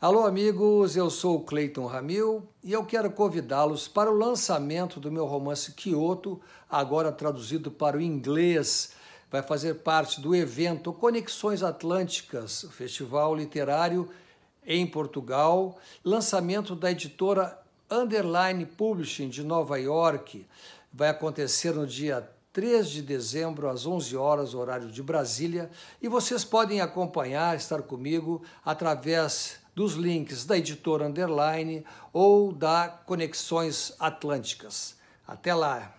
Alô, amigos, eu sou o Cleiton Ramil e eu quero convidá-los para o lançamento do meu romance Kyoto, agora traduzido para o inglês. Vai fazer parte do evento Conexões Atlânticas, festival literário em Portugal, lançamento da editora Underline Publishing de Nova York. Vai acontecer no dia 3 de dezembro, às 11 horas, horário de Brasília, e vocês podem acompanhar, estar comigo através dos links da editora Underline ou da Conexões Atlânticas. Até lá!